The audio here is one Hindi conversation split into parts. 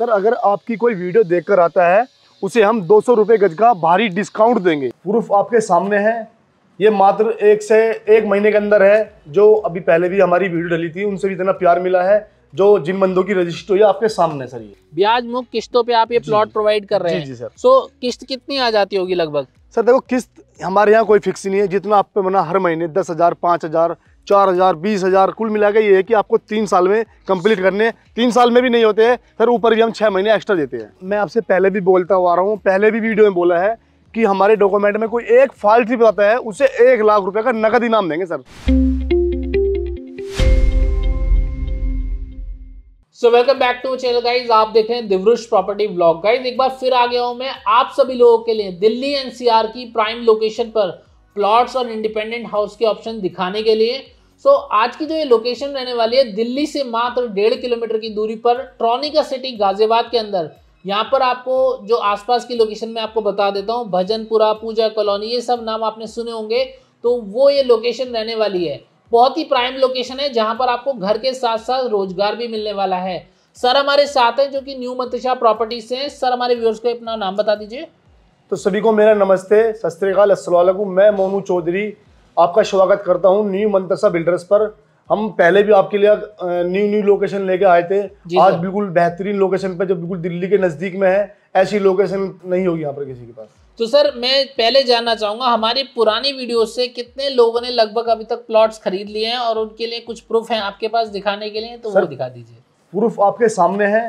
सर अगर आपकी कोई वीडियो देखकर आता है उसे हम दो सौ रुपये गज का भारी डिस्काउंट देंगे प्रूफ आपके सामने है ये मात्र एक से एक महीने के अंदर है जो अभी पहले भी हमारी वीडियो डली थी उनसे भी इतना प्यार मिला है जो जिन बंदों की रजिस्ट्री हुई आपके सामने सर ये ब्याज मुक्त किस्तों पे आप ये प्लॉट प्रोवाइड कर रहे हैं जी जी सर सो किस्त कितनी आ जाती होगी लगभग सर देखो किस्त हमारे यहाँ कोई फिक्स नहीं है जितना आप पे मना हर महीने दस हज़ार पाँच हज़ार चार हज़ार बीस हज़ार कुल मिलाकर ये है कि आपको तीन साल में कंप्लीट करने तीन साल में भी नहीं होते हैं फिर ऊपर भी हम छः महीने एक्स्ट्रा देते हैं मैं आपसे पहले भी बोलता हुआ रहा हूँ पहले भी वीडियो में बोला है कि हमारे डॉक्यूमेंट में कोई एक फॉल्ट भी बताता है उसे एक लाख रुपये का नकद इनाम देंगे sir so welcome back to channel guys आप देख रहे हैं दिवरुष प्रॉपर्टी ब्लॉग गाइज एक बार फिर आ गया हूं मैं आप सभी लोगों के लिए दिल्ली एनसीआर की प्राइम लोकेशन पर प्लॉट्स और इंडिपेंडेंट हाउस के ऑप्शन दिखाने के लिए सो so, आज की जो ये लोकेशन रहने वाली है दिल्ली से मात्र डेढ़ किलोमीटर की दूरी पर ट्रॉनिका सिटी गाजियाबाद के अंदर यहाँ पर आपको जो आसपास की लोकेशन में आपको बता देता हूँ भजनपुरा पूजा कॉलोनी ये सब नाम आपने सुने होंगे तो वो ये लोकेशन रहने वाली है बहुत ही प्राइम लोकेशन है जहाँ पर आपको घर के साथ साथ रोजगार भी मिलने वाला है सर हमारे साथ हैं जो कि न्यू मंत्रिशा प्रॉपर्टीज से हैं सर हमारे व्यूअर्स को अपना नाम बता दीजिए तो सभी को मेरा नमस्ते सत श्रीकाल मैं मोनू चौधरी आपका स्वागत करता हूँ न्यू मंदरसा बिल्डर्स पर हम पहले भी आपके लिए न्यू न्यू लोकेशन लेके आए थे आज बिल्कुल बेहतरीन लोकेशन पर जो बिल्कुल दिल्ली के नज़दीक में है ऐसी लोकेशन नहीं होगी यहाँ पर किसी के पास तो सर मैं पहले जानना चाहूंगा हमारी पुरानी वीडियो से कितने लोगों ने लगभग अभी तक प्लॉट्स खरीद लिए हैं और उनके लिए कुछ प्रूफ है आपके पास दिखाने के लिए तो सर, वो दिखा दीजिए प्रूफ आपके सामने है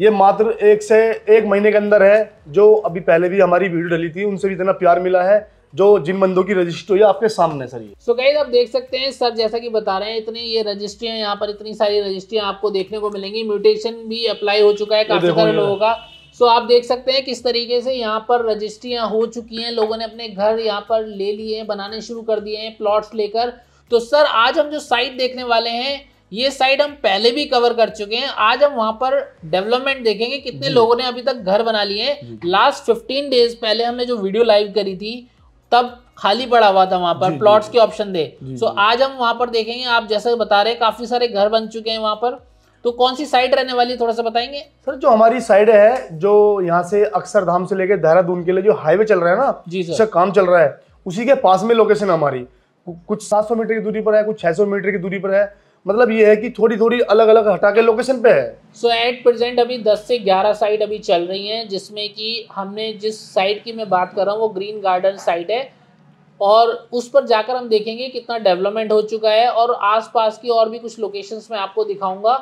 ये मात्र एक से एक महीने के अंदर है जो अभी पहले भी हमारी वीडियो डली थी उनसे भी इतना प्यार मिला है जो जिन बंदों की रजिस्ट्री हुई है आपके सामने सर ये सो so आप देख सकते हैं सर जैसा कि बता रहे हैं इतनी ये रजिस्ट्री है यहाँ पर इतनी सारी रजिस्ट्री आपको देखने को मिलेंगी म्यूटेशन भी अप्लाई हो चुका है काफी सारे लोगों का सो so, आप देख सकते हैं किस तरीके से यहाँ पर रजिस्ट्रियाँ हो चुकी हैं लोगों ने अपने घर यहाँ पर ले लिए हैं बनाने शुरू कर दिए हैं प्लॉट्स लेकर तो सर आज हम जो साइट देखने वाले हैं ये साइट हम पहले भी कवर कर चुके हैं आज हम वहाँ पर डेवलपमेंट देखेंगे कितने लोगों ने अभी तक घर बना लिए हैं लास्ट फिफ्टीन डेज पहले हमने जो वीडियो लाइव करी थी तब खाली पड़ा हुआ था वहां पर प्लॉट्स के ऑप्शन दे सो आज हम वहां पर देखेंगे आप जैसे बता रहे काफी सारे घर बन चुके हैं वहां पर तो कौन सी साइड रहने वाली थोड़ा सा बताएंगे सर जो हमारी साइड है जो यहाँ से अक्षरधाम से लेकर देहरादून के लिए जो हाईवे चल रहा है ना जी सर काम चल रहा है उसी के पास में लोकेशन हमारी कुछ 700 मीटर की दूरी पर है कुछ 600 मीटर की दूरी पर है मतलब ये है कि थोड़ी थोड़ी अलग अलग हटा के लोकेशन पे है सो एट प्रेजेंट अभी 10 से 11 साइट अभी चल रही हैं जिसमें कि हमने जिस साइट की मैं बात कर रहा हूँ वो ग्रीन गार्डन साइट है और उस पर जाकर हम देखेंगे कितना डेवलपमेंट हो चुका है और आसपास की और भी कुछ लोकेशन में आपको दिखाऊंगा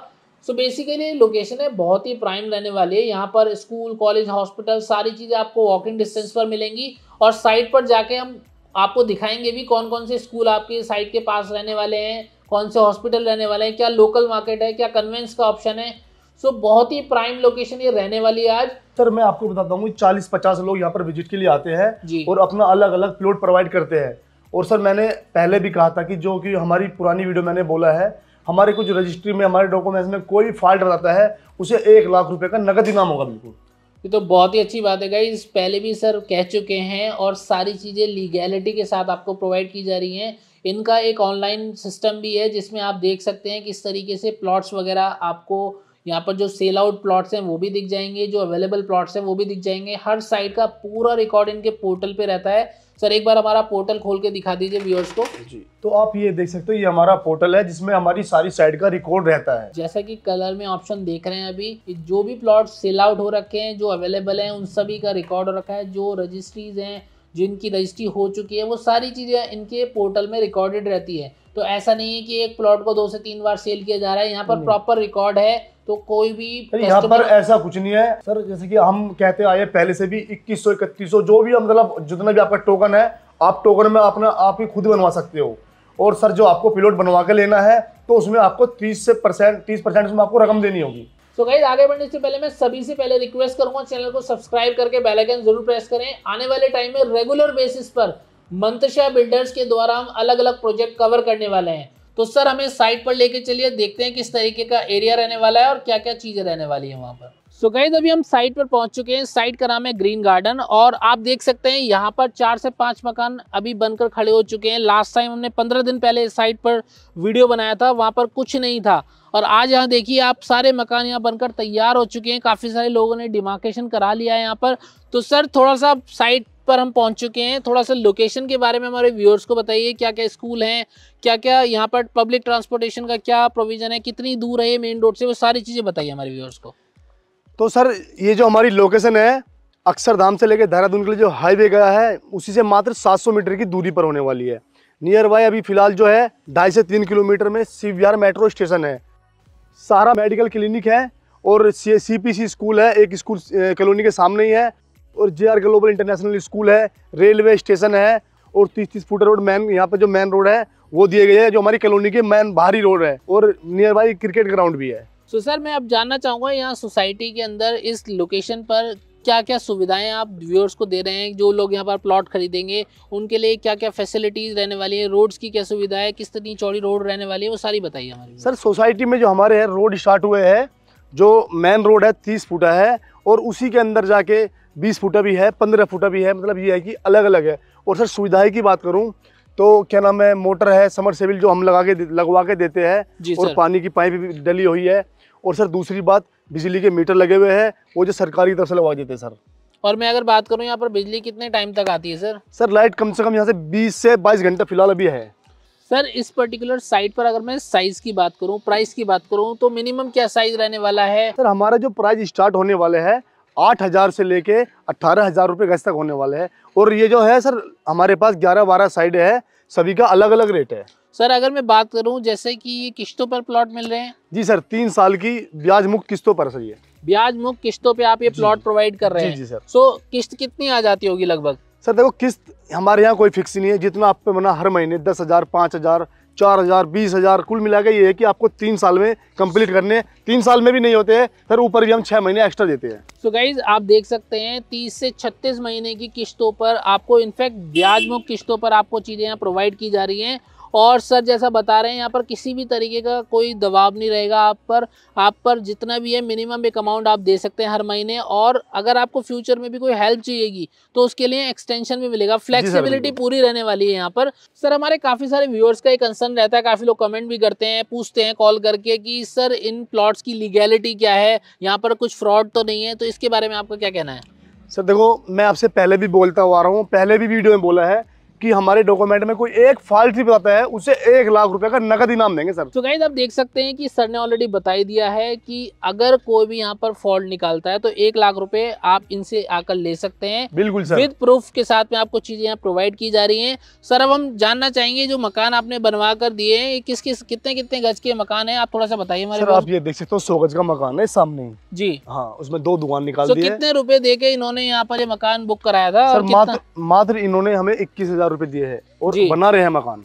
सो बेसिकली लोकेशन है बहुत ही प्राइम रहने वाली है यहाँ पर स्कूल कॉलेज हॉस्पिटल सारी चीज़ें आपको वॉकिंग डिस्टेंस पर मिलेंगी और साइट पर जाके हम आपको दिखाएंगे भी कौन कौन से स्कूल आपके साइट के पास रहने वाले हैं कौन से हॉस्पिटल रहने वाले हैं क्या लोकल मार्केट है क्या कन्वेंस का ऑप्शन है सो so, बहुत ही प्राइम लोकेशन ये रहने वाली है आज सर मैं आपको बताता हूँ चालीस पचास लोग यहाँ पर विजिट के लिए आते हैं और अपना अलग अलग प्लॉट प्रोवाइड करते हैं और सर मैंने पहले भी कहा था कि जो कि हमारी पुरानी वीडियो मैंने बोला है हमारे कुछ रजिस्ट्री में हमारे डॉक्यूमेंट्स में कोई फॉल्ट रहता है उसे एक लाख रुपए का नगद इनाम होगा बिल्कुल ये तो बहुत ही अच्छी बात है गाइज पहले भी सर कह चुके हैं और सारी चीज़ें लीगैलिटी के साथ आपको प्रोवाइड की जा रही हैं इनका एक ऑनलाइन सिस्टम भी है जिसमें आप देख सकते हैं किस तरीके से प्लॉट्स वगैरह आपको यहाँ पर जो सेल आउट प्लॉट्स हैं वो भी दिख जाएंगे जो अवेलेबल प्लॉट्स हैं वो भी दिख जाएंगे हर साइड का पूरा रिकॉर्ड इनके पोर्टल पे रहता है सर एक बार हमारा पोर्टल खोल के दिखा दीजिए व्यूअर्स को जी तो आप ये देख सकते हो ये हमारा पोर्टल है जिसमें हमारी सारी साइड का रिकॉर्ड रहता है जैसा कि कलर में ऑप्शन देख रहे हैं अभी कि जो भी प्लॉट सेल आउट हो रखे हैं जो अवेलेबल हैं उन सभी का रिकॉर्ड रखा है जो रजिस्ट्रीज हैं जिनकी रजिस्ट्री हो चुकी है वो सारी चीज़ें इनके पोर्टल में रिकॉर्डेड रहती है तो ऐसा नहीं है कि एक प्लॉट को दो से तीन बार सेल किया जा रहा है यहाँ पर प्रॉपर रिकॉर्ड है तो कोई भी यहाँ पर ऐसा कुछ नहीं है सर जैसे कि हम कहते आए पहले से भी इक्कीस सौ इकतीस सौ जो भी मतलब जितना भी आपका टोकन है आप टोकन में अपना आप ही खुद बनवा सकते हो और सर जो आपको प्लॉट बनवा के लेना है तो उसमें आपको तीस से परसेंट तीस परसेंट उसमें आपको रकम देनी होगी सो so गाइज आगे बढ़ने से पहले मैं सभी से पहले रिक्वेस्ट करूंगा चैनल को सब्सक्राइब करके बेल आइकन जरूर प्रेस करें आने वाले टाइम में रेगुलर बेसिस पर मंतशा बिल्डर्स के द्वारा हम अलग अलग प्रोजेक्ट कवर करने वाले हैं तो सर हमें साइट पर लेके चलिए देखते हैं किस तरीके का एरिया रहने वाला है और क्या क्या चीज़ें रहने वाली है वहाँ पर सो so अभी हम साइट पर पहुंच चुके हैं साइट का नाम है ग्रीन गार्डन और आप देख सकते हैं यहाँ पर चार से पांच मकान अभी बनकर खड़े हो चुके हैं लास्ट टाइम हमने पंद्रह दिन पहले इस साइट पर वीडियो बनाया था वहाँ पर कुछ नहीं था और आज यहाँ देखिए आप सारे मकान यहाँ बनकर तैयार हो चुके हैं काफ़ी सारे लोगों ने डिमार्केशन करा लिया है यहाँ पर तो सर थोड़ा सा साइट पर हम पहुंच चुके हैं थोड़ा सा लोकेशन के बारे में हमारे व्यूअर्स को बताइए क्या क्या स्कूल हैं क्या क्या यहाँ पर पब्लिक ट्रांसपोर्टेशन का क्या प्रोविज़न है कितनी दूर है ये मेन रोड से वो सारी चीज़ें बताइए हमारे व्यूअर्स को तो सर ये जो हमारी लोकेशन है अक्षरधाम से लेकर देहरादून के लिए जो हाईवे गया है उसी से मात्र सात मीटर की दूरी पर होने वाली है नियर बाय अभी फिलहाल जो है ढाई से तीन किलोमीटर में सी मेट्रो स्टेशन है सारा मेडिकल क्लिनिक है और सी सी स्कूल है एक स्कूल कॉलोनी के सामने ही है और J R global international school है रेलवे स्टेशन है और तीस तीस फुट रोड मैन यहाँ पे जो मेन रोड है वो दिए गए हैं जो हमारी कॉलोनी के मेन बाहरी रोड है और नियर बाई क्रिकेट ग्राउंड भी है सो so, सर मैं अब जानना चाहूँगा यहाँ सोसाइटी के अंदर इस लोकेशन पर क्या क्या सुविधाएं आप व्यूअर्स को दे रहे हैं जो लोग यहाँ पर प्लॉट खरीदेंगे उनके लिए क्या क्या फैसिलिटीज़ रहने वाली है रोड्स की क्या सुविधा है किस तरह चौड़ी रोड रहने वाली है वो सारी बताइए हमारी सर सोसाइटी में जो हमारे हैं रोड स्टार्ट हुए हैं जो मेन रोड है तीस फुटा है और उसी के अंदर जाके बीस फुटा भी है पंद्रह फुटा भी है मतलब ये है कि अलग अलग है और सर सुविधाएं की बात करूँ तो क्या नाम है मोटर है समर सेविल जो हम लगा के लगवा के देते हैं और पानी की पाइप भी डली हुई है और सर दूसरी बात बिजली के मीटर लगे हुए हैं वो जो सरकारी की तरफ से लगवा देते हैं सर और मैं अगर बात करूँ यहाँ पर बिजली कितने टाइम तक आती है सर सर लाइट कम से कम यहाँ से बीस से बाईस घंटा फिलहाल अभी है सर इस पर्टिकुलर साइट पर अगर मैं साइज की बात करूँ प्राइस की बात करूँ तो मिनिमम क्या साइज रहने वाला है सर हमारा जो प्राइस स्टार्ट होने वाला है आठ हज़ार से लेके अट्ठारह हज़ार रुपये गज तक होने वाले हैं और ये जो है सर हमारे पास ग्यारह बारह साइड है सभी का अलग अलग रेट है सर अगर मैं बात करूँ जैसे कि ये किस्तों पर प्लॉट मिल रहे हैं जी सर तीन साल की ब्याज मुक्त किस्तों पर सर ये ब्याज मुक्त किस्तों पे आप ये प्लॉट प्रोवाइड कर रहे हैं जी, सर सो किस्त कितनी आ जाती होगी लगभग सर देखो किस्त हमारे यहाँ कोई फिक्स नहीं है जितना आप पे बना हर महीने दस हज़ार पाँच हज़ार चार हज़ार बीस हज़ार कुल मिला ये है कि आपको तीन साल में कंप्लीट करने तीन साल में भी नहीं होते हैं फिर ऊपर भी हम छः महीने एक्स्ट्रा देते हैं सो so गाइज आप देख सकते हैं तीस से छत्तीस महीने की किस्तों पर आपको इनफैक्ट ब्याज मुख किस्तों पर आपको चीज़ें यहाँ प्रोवाइड की जा रही हैं और सर जैसा बता रहे हैं यहाँ पर किसी भी तरीके का कोई दबाव नहीं रहेगा आप पर आप पर जितना भी है मिनिमम एक अमाउंट आप दे सकते हैं हर महीने और अगर आपको फ्यूचर में भी कोई हेल्प चाहिएगी तो उसके लिए एक्सटेंशन भी मिलेगा फ्लेक्सिबिलिटी पूरी रहने वाली है यहाँ पर सर हमारे काफ़ी सारे व्यूअर्स का एक कंसर्न रहता है काफ़ी लोग कमेंट भी करते हैं पूछते हैं कॉल करके कि सर इन प्लॉट्स की लीगैलिटी क्या है यहाँ पर कुछ फ्रॉड तो नहीं है तो इसके बारे में आपका क्या कहना है सर देखो मैं आपसे पहले भी बोलता हुआ रहा हूँ पहले भी वीडियो में बोला है कि हमारे डॉक्यूमेंट में कोई एक फॉल्ट भी बताता है उसे एक लाख रुपए का नकद इनाम देंगे सर तो गाइज आप देख सकते हैं कि सर ने ऑलरेडी बताई दिया है कि अगर कोई भी यहाँ पर फॉल्ट निकालता है तो एक लाख रुपए आप इनसे आकर ले सकते हैं बिल्कुल सर विद प्रूफ के साथ में आपको चीजें यहाँ प्रोवाइड की जा रही है सर अब हम जानना चाहेंगे जो मकान आपने बनवा कर दिए है किस किस कितने कितने गज के मकान है आप थोड़ा सा बताइए हमारे आप ये देख सकते हो सौ गज का मकान है सामने जी हाँ उसमें दो दुकान निकाल कितने रूपए दे इन्होंने यहाँ पर मकान बुक कराया था मात्र इन्होंने हमें इक्कीस हजार रुपए दिए है और बना रहे हैं मकान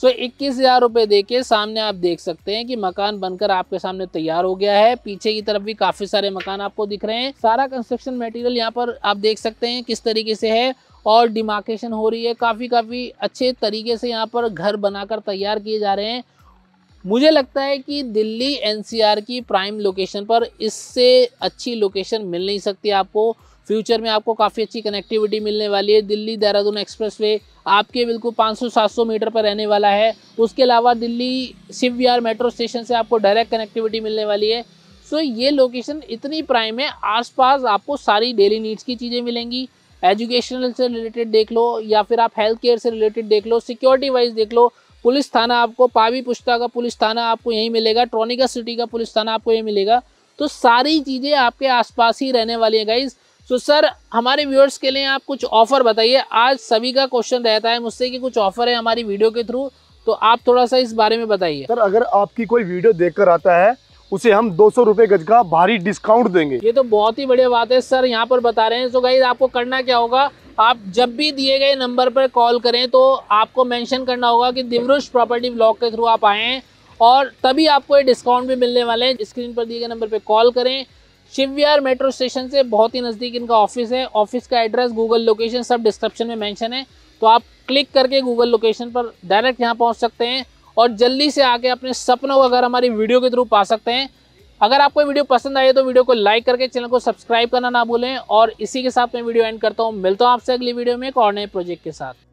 सो इक्कीस हजार रुपए दे के सामने आप देख सकते हैं कि मकान बनकर आपके सामने तैयार हो गया है पीछे की तरफ भी काफी सारे मकान आपको दिख रहे हैं सारा कंस्ट्रक्शन मटेरियल यहाँ पर आप देख सकते हैं किस तरीके से है और डिमार्केशन हो रही है काफ़ी काफ़ी अच्छे तरीके से यहाँ पर घर बनाकर तैयार किए जा रहे हैं मुझे लगता है कि दिल्ली एनसीआर की प्राइम लोकेशन पर इससे अच्छी लोकेशन मिल नहीं सकती आपको फ्यूचर में आपको काफ़ी अच्छी कनेक्टिविटी मिलने वाली है दिल्ली देहरादून वे आपके बिल्कुल 500-700 मीटर पर रहने वाला है उसके अलावा दिल्ली शिव विहार मेट्रो स्टेशन से आपको डायरेक्ट कनेक्टिविटी मिलने वाली है सो so, ये लोकेशन इतनी प्राइम है आसपास आपको सारी डेली नीड्स की चीज़ें मिलेंगी एजुकेशनल से रिलेटेड देख लो या फिर आप हेल्थ केयर से रिलेटेड देख लो सिक्योरिटी वाइज देख लो पुलिस थाना आपको पावी पुश्ता का पुलिस थाना आपको यहीं मिलेगा ट्रोनिका सिटी का पुलिस थाना आपको यहीं मिलेगा तो सारी चीज़ें आपके आसपास ही रहने वाली है गाइज़ तो सर हमारे व्यूअर्स के लिए आप कुछ ऑफर बताइए आज सभी का क्वेश्चन रहता है मुझसे कि कुछ ऑफर है हमारी वीडियो के थ्रू तो आप थोड़ा सा इस बारे में बताइए सर अगर आपकी कोई वीडियो देख आता है उसे हम दो सौ रुपए गज का भारी डिस्काउंट देंगे ये तो बहुत ही बढ़िया बात है सर यहाँ पर बता रहे हैं तो गाइज आपको करना क्या होगा आप जब भी दिए गए नंबर पर कॉल करें तो आपको मेंशन करना होगा कि दिवरुष प्रॉपर्टी ब्लॉग के थ्रू आप आएँ और तभी आपको ये डिस्काउंट भी मिलने वाले हैं स्क्रीन पर दिए गए नंबर पर कॉल करें विहार मेट्रो स्टेशन से बहुत ही नज़दीक इनका ऑफिस है ऑफिस का एड्रेस गूगल लोकेशन सब डिस्क्रिप्शन में मेंशन है तो आप क्लिक करके गूगल लोकेशन पर डायरेक्ट यहाँ पहुँच सकते हैं और जल्दी से आके अपने सपनों को अगर हमारी वीडियो के थ्रू पा सकते हैं अगर आपको वीडियो पसंद आए तो वीडियो को लाइक करके चैनल को सब्सक्राइब करना ना भूलें और इसी के साथ मैं वीडियो एंड करता हूँ मिलता हूँ आपसे अगली वीडियो में एक और नए प्रोजेक्ट के साथ